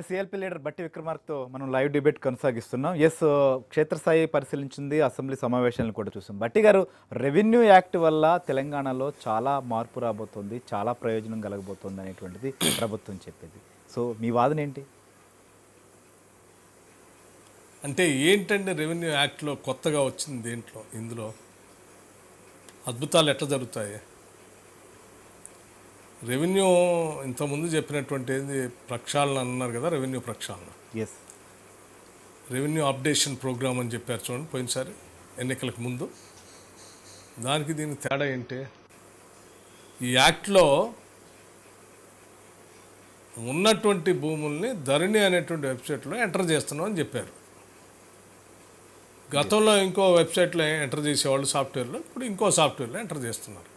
yes ALP leader బట్టి విక్రమార్క్తో మనం live debate కొనసాగిస్తున్నాం yes క్షేత్రస్థాయి పరిశీలించింది అసెంబ్లీ సమావేశాలను కూడా చూసాం బట్టి గారు రెవెన్యూ యాక్ట్ వల్ల తెలంగాణలో చాలా మార్పు రాబోతుంది చాలా ప్రయోజనం కలగబోతుంది అనేటువంటిది ప్రభుత్వం చెప్పేది సో మీ వాదన ఏంటి అంటే ఏంటంటే రెవెన్యూ యాక్ట్లో కొత్తగా వచ్చింది దేంట్లో ఇందులో అద్భుతాలు ఎట్లా జరుగుతాయి రెవెన్యూ ఇంతకుముందు చెప్పినటువంటి ప్రక్షాళన అన్నారు కదా రెవెన్యూ ప్రక్షాళన ఎస్ రెవెన్యూ అప్డేషన్ ప్రోగ్రామ్ అని చెప్పారు చూడండి పోయినసారి ఎన్నికలకు ముందు దానికి దీనికి తేడా ఏంటి ఈ యాక్ట్లో ఉన్నటువంటి భూముల్ని ధరణి అనేటువంటి వెబ్సైట్లో ఎంటర్ చేస్తున్నాం అని చెప్పారు గతంలో ఇంకో వెబ్సైట్లో ఎంటర్ చేసేవాళ్ళు సాఫ్ట్వేర్లో ఇప్పుడు ఇంకో సాఫ్ట్వేర్లో ఎంటర్ చేస్తున్నారు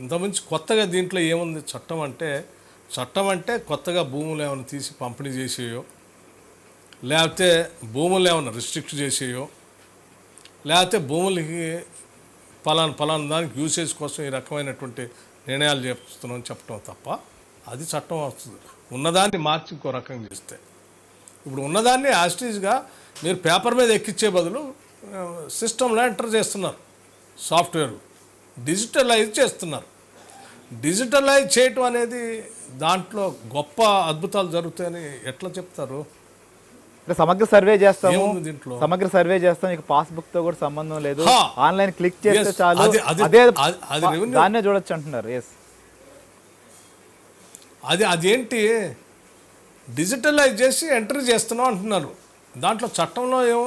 ఇంతకుమించి కొత్తగా దీంట్లో ఏముంది చట్టం అంటే చట్టం అంటే కొత్తగా భూములు ఏమైనా తీసి పంపిణీ చేసేయో లేకపోతే భూములు ఏమైనా రిస్ట్రిక్ట్ చేసేయో లేకపోతే భూములకి పలాన్ పలాన్ దానికి యూసేజ్ కోసం ఈ రకమైనటువంటి నిర్ణయాలు చేస్తున్నామని చెప్పడం తప్ప అది చట్టం వస్తుంది ఉన్నదాన్ని మార్చి ఇంకో రకంగా చేస్తే ఇప్పుడు ఉన్నదాన్ని యాస్టీజ్గా మీరు పేపర్ మీద ఎక్కించే బదులు సిస్టంలో ఎంటర్ చేస్తున్నారు సాఫ్ట్వేర్ డిజిటలైజ్ చేస్తున్నారు డిజిటలైజ్ చేయటం అనేది దాంట్లో గొప్ప అద్భుతాలు జరుగుతాయని ఎట్లా చెప్తారు సమగ్ర సర్వే చేస్తాము దీంట్లో సమగ్ర సర్వే చేస్తాం ఇక పాస్బుక్ తో కూడా సంబంధం లేదు ఆన్లైన్ క్లిక్ చేస్తే చాలు దాన్నే చూడొచ్చు అంటున్నారు ఎస్ అది అదేంటి డిజిటలైజ్ చేసి ఎంటర్ చేస్తున్నాం అంటున్నారు దాంట్లో చట్టంలో ఏమో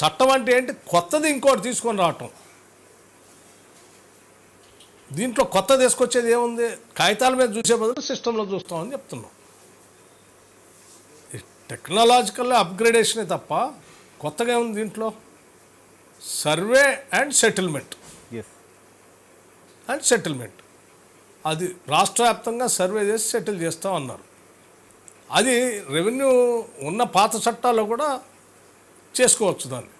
చట్టం అంటే ఏంటి కొత్తది ఇంకోటి తీసుకొని రావటం దీంట్లో కొత్త తీసుకొచ్చేది ఏముంది కాగితాల మీద చూసే బదులు సిస్టంలో చూస్తామని చెప్తున్నాం టెక్నాలజికల్ అప్గ్రేడేషనే తప్ప కొత్తగా ఏముంది దీంట్లో survey and settlement and settlement అది రాష్ట్ర వ్యాప్తంగా సర్వే చేసి సెటిల్ చేస్తాం అన్నారు అది రెవెన్యూ ఉన్న పాత చట్టాల్లో కూడా చేసుకోవచ్చు దాన్ని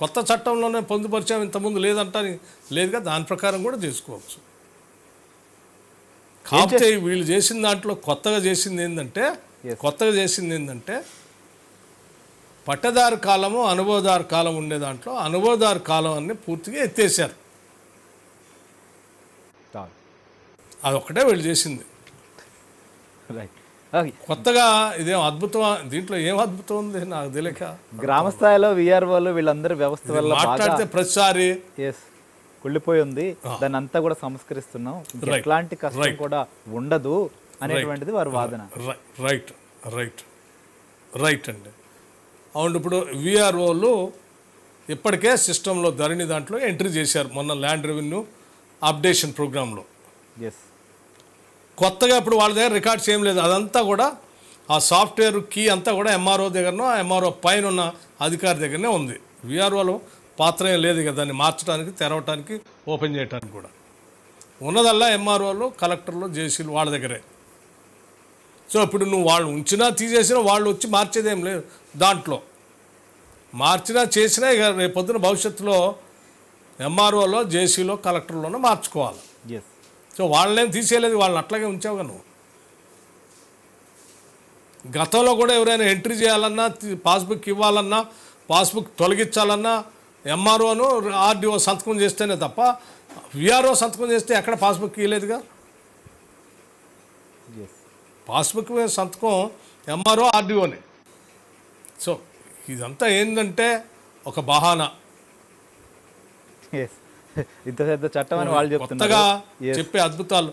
కొత్త చట్టంలోనే పొందుపరిచాం ఇంతకుముందు లేదంటాని లేదుగా దాని ప్రకారం కూడా చేసుకోవచ్చు కాకపోతే వీళ్ళు చేసిన దాంట్లో కొత్తగా చేసింది ఏంటంటే కొత్తగా చేసింది ఏంటంటే పట్టదారు కాలము అనుభవదారు కాలం ఉండే దాంట్లో అనుభవదారు కాలం అన్ని పూర్తిగా ఎత్తేసారు అదొక్కటే వీళ్ళు చేసింది రైట్ కొత్తగా ఇదేం అద్భుతం దీంట్లో ఏం అద్భుతం ఉంది నాకు తెలియక గ్రామ స్థాయిలో విఆర్ఓలు వీళ్ళందరి వ్యవస్థ వల్ల ప్రతిసారి కుళ్ళిపోయి ఉంది దాని అంతా కూడా సంస్కరిస్తున్నాం ఎట్లాంటి కష్టం కూడా ఉండదు అనేటువంటిది వారి వాదన రైట్ రైట్ రైట్ అండి అవును ఇప్పుడు విఆర్ఓలు ఇప్పటికే సిస్టంలో ధరణి దాంట్లో ఎంట్రీ చేశారు మొన్న ల్యాండ్ రెవెన్యూ అప్డేషన్ ప్రోగ్రాంలో ఎస్ కొత్తగా ఇప్పుడు వాళ్ళ దగ్గర రికార్డ్స్ ఏం లేదు అదంతా కూడా ఆ సాఫ్ట్వేర్ కీ అంతా కూడా ఎంఆర్ఓ దగ్గరనో ఆ ఎంఆర్ఓ పైన ఉన్న అధికారి దగ్గరనే ఉంది విఆర్ఓలో పాత్ర లేదు ఇక దాన్ని మార్చడానికి తెరవటానికి ఓపెన్ చేయడానికి కూడా ఉన్నదల్లా ఎంఆర్ఓలు కలెక్టర్లు జేసీలు వాళ్ళ దగ్గరే సో ఇప్పుడు నువ్వు వాళ్ళు ఉంచినా తీసేసినా వాళ్ళు వచ్చి మార్చేదేం లేదు దాంట్లో మార్చినా చేసినా ఇక రేపొద్దున భవిష్యత్తులో ఎంఆర్ఓలో జేసీలో కలెక్టర్లోనే మార్చుకోవాలి సో వాళ్ళేం తీసేయలేదు వాళ్ళని అట్లాగే ఉంచావుగా నువ్వు గతంలో కూడా ఎవరైనా ఎంట్రీ చేయాలన్నా పాస్బుక్ ఇవ్వాలన్నా పాస్బుక్ తొలగించాలన్నా ఎంఆర్ఓను ఆర్డీఓ సంతకం చేస్తేనే తప్ప విఆర్ఓ సంతకం చేస్తే ఎక్కడ పాస్బుక్ ఇవ్వలేదుగా పాస్బుక్ సంతకం ఎంఆర్ఓ ఆర్డీఓనే సో ఇదంతా ఏంటంటే ఒక బహానా ఇంత పెద్ద చట్టం అని వాళ్ళు చెప్తున్నారు చెప్పే అద్భుతాలు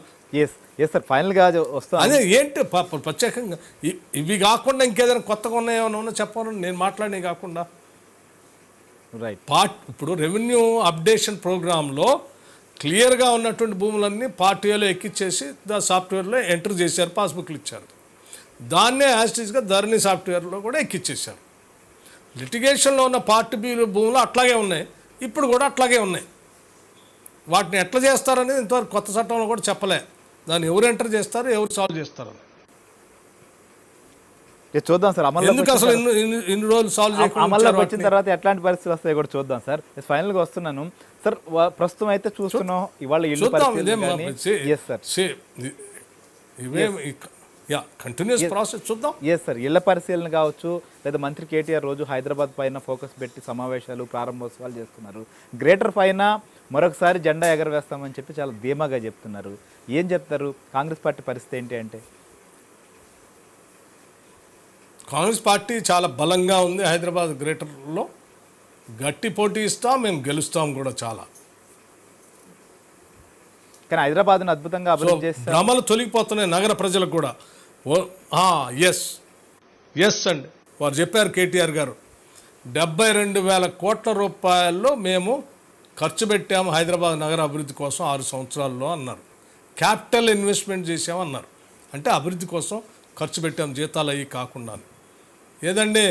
ఫైనల్గా వస్తాను అదే ఏంటి ప్రత్యేకంగా ఇవి కాకుండా ఇంకేదైనా కొత్తగా ఉన్నాయో ఏమైనా చెప్పాను నేను మాట్లాడే కాకుండా రైట్ పార్ట్ ఇప్పుడు రెవెన్యూ అప్డేషన్ ప్రోగ్రాంలో క్లియర్గా ఉన్నటువంటి భూములన్నీ పార్ట్ ఏలో ఎక్కిచ్చేసి దా సాఫ్ట్వేర్లో ఎంటర్ చేశారు పాస్బుక్లు ఇచ్చారు దాన్నే గా ధరణి సాఫ్ట్వేర్లో కూడా ఎక్కిచ్చేశారు లిటిగేషన్లో ఉన్న పార్ట్ బి భూములు అట్లాగే ఉన్నాయి ఇప్పుడు కూడా అట్లాగే ఉన్నాయి వాటిని ఎట్లా చేస్తారనేది ఇంతవరకు కొత్త చట్టంలో కూడా చెప్పలే దాన్ని ఎవరు ఎంటర్ చేస్తారు ఎవరు సాల్వ్ చేస్తారని చూద్దాం సార్ ఎందుకు అసలు ఇన్ని రోజులు సాల్వ్ అమల్లోకి వచ్చిన తర్వాత ఎట్లాంటి పరిస్థితులు వస్తాయి కూడా చూద్దాం సార్ ఫైనల్ గా వస్తున్నాను సార్ ప్రస్తుతం అయితే చూస్తున్నాం ఇవాళ ఇల్లు ఇవే యా కంటిన్యూస్ ప్రాసెస్ చూద్దాం ఎస్ సార్ ఇళ్ల పరిశీలన కావచ్చు లేదా మంత్రి కేటీఆర్ రోజు హైదరాబాద్ పైన ఫోకస్ పెట్టి సమావేశాలు ప్రారంభోత్సవాలు చేస్తున్నారు గ్రేటర్ పైన మరొకసారి జెండా ఎగరవేస్తామని చెప్పి చాలా ధీమాగా చెప్తున్నారు ఏం చెప్తారు కాంగ్రెస్ పార్టీ పరిస్థితి ఏంటి అంటే కాంగ్రెస్ పార్టీ చాలా బలంగా ఉంది హైదరాబాద్ గ్రేటర్లో గట్టి పోటీ ఇస్తాం మేము గెలుస్తాం కూడా చాలా కానీ హైదరాబాద్ అద్భుతంగా అభివృద్ధి చేస్తారు భ్రమలు తొలగిపోతున్నాయి నగర ప్రజలకు కూడా ఎస్ ఎస్ అండి వారు చెప్పారు కేటీఆర్ గారు డెబ్బై రెండు వేల కోట్ల రూపాయల్లో మేము ఖర్చు పెట్టాము హైదరాబాద్ నగర అభివృద్ధి కోసం ఆరు సంవత్సరాల్లో అన్నారు క్యాపిటల్ ఇన్వెస్ట్మెంట్ చేసామన్నారు అంటే అభివృద్ధి కోసం ఖర్చు పెట్టాం జీతాలు అవి కాకుండా ఏదండి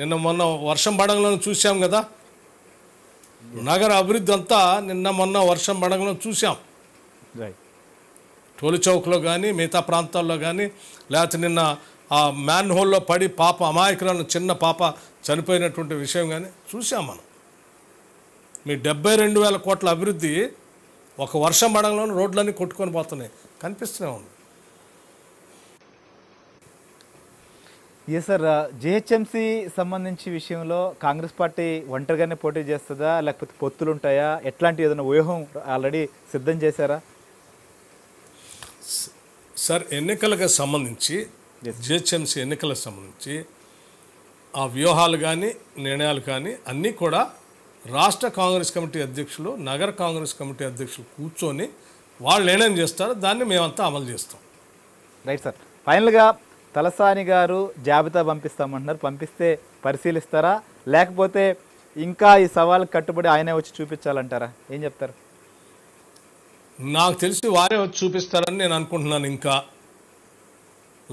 నిన్న మొన్న వర్షం పడంలో చూసాం కదా నగర అభివృద్ధి అంతా నిన్న మొన్న వర్షం పడంలో చూసాం టోలు చౌక్లో కానీ మిగతా ప్రాంతాల్లో కానీ లేకపోతే నిన్న ఆ మ్యాన్ హోల్లో పడి పాప అమాయకులను చిన్న పాప చనిపోయినటువంటి విషయం కానీ చూసాం మనం మీ డెబ్బై రెండు వేల కోట్ల అభివృద్ధి ఒక వర్షం పడంలోనే రోడ్లన్నీ కొట్టుకొని పోతున్నాయి కనిపిస్తూనే ఉంది ఏ సార్ జిహెచ్ఎంసీ సంబంధించి విషయంలో కాంగ్రెస్ పార్టీ ఒంటరిగానే పోటీ చేస్తుందా లేకపోతే పొత్తులు ఉంటాయా ఎట్లాంటి ఏదైనా వ్యూహం ఆల్రెడీ సిద్ధం చేశారా సార్ ఎన్నికలకు సంబంధించి జిహెచ్ఎంసీ ఎన్నికలకు సంబంధించి ఆ వ్యూహాలు కానీ నిర్ణయాలు కానీ అన్నీ కూడా రాష్ట్ర కాంగ్రెస్ కమిటీ అధ్యక్షులు నగర కాంగ్రెస్ కమిటీ అధ్యక్షులు కూర్చొని వాళ్ళు నిర్ణయం చేస్తారు దాన్ని మేమంతా అమలు చేస్తాం రైట్ సార్ ఫైనల్గా తలసాని గారు జాబితా పంపిస్తామంటున్నారు పంపిస్తే పరిశీలిస్తారా లేకపోతే ఇంకా ఈ సవాల్ కట్టుబడి ఆయనే వచ్చి చూపించాలంటారా ఏం చెప్తారు నాకు తెలిసి వారే వచ్చి చూపిస్తారని నేను అనుకుంటున్నాను ఇంకా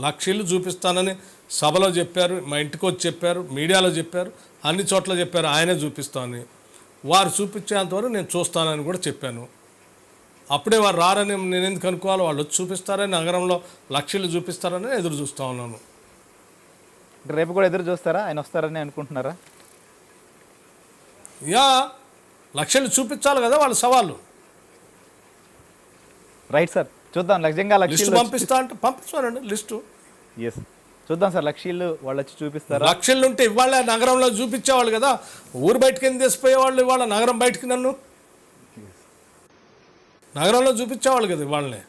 లక్షలు చూపిస్తానని సభలో చెప్పారు మా ఇంటికి వచ్చి చెప్పారు మీడియాలో చెప్పారు అన్ని చోట్ల చెప్పారు ఆయనే చూపిస్తామని వారు చూపించేంతవరకు నేను చూస్తానని కూడా చెప్పాను అప్పుడే వారు రారని నేను ఎందుకు అనుకోవాలి వాళ్ళు వచ్చి చూపిస్తారని నగరంలో లక్షలు చూపిస్తారని ఎదురు చూస్తూ ఉన్నాను రేపు కూడా ఎదురు చూస్తారా ఆయన వస్తారని అనుకుంటున్నారా యా లక్షలు చూపించాలి కదా వాళ్ళ సవాళ్ళు రైట్ సార్ చూద్దాం నిజంగా లక్ష్యం పంపిస్తా అంటే పంపిస్తానండి లిస్టు ఎస్ చూద్దాం సార్ లక్ష్యలు వాళ్ళు వచ్చి చూపిస్తారు లక్ష్యలు ఉంటే ఇవాళ నగరంలో చూపించేవాళ్ళు కదా ఊరు బయటకి ఎందుకు తెసిపోయేవాళ్ళు ఇవాళ నగరం బయటకి నన్ను నగరంలో చూపించేవాళ్ళు కదా ఇవాళనే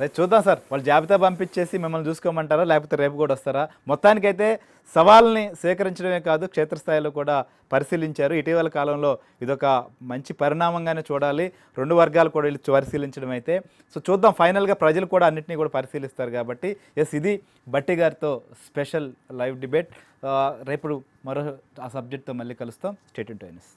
రేపు చూద్దాం సార్ వాళ్ళు జాబితా పంపించేసి మిమ్మల్ని చూసుకోమంటారా లేకపోతే రేపు కూడా వస్తారా మొత్తానికైతే సవాల్ని సేకరించడమే కాదు క్షేత్రస్థాయిలో కూడా పరిశీలించారు ఇటీవల కాలంలో ఇదొక మంచి పరిణామంగానే చూడాలి రెండు వర్గాలు కూడా వీళ్ళు పరిశీలించడం అయితే సో చూద్దాం ఫైనల్గా ప్రజలు కూడా అన్నింటినీ కూడా పరిశీలిస్తారు కాబట్టి ఎస్ ఇది బట్టి గారితో స్పెషల్ లైవ్ డిబేట్ రేపు మరో ఆ సబ్జెక్ట్తో మళ్ళీ కలుస్తాం స్టేట్ టైనస్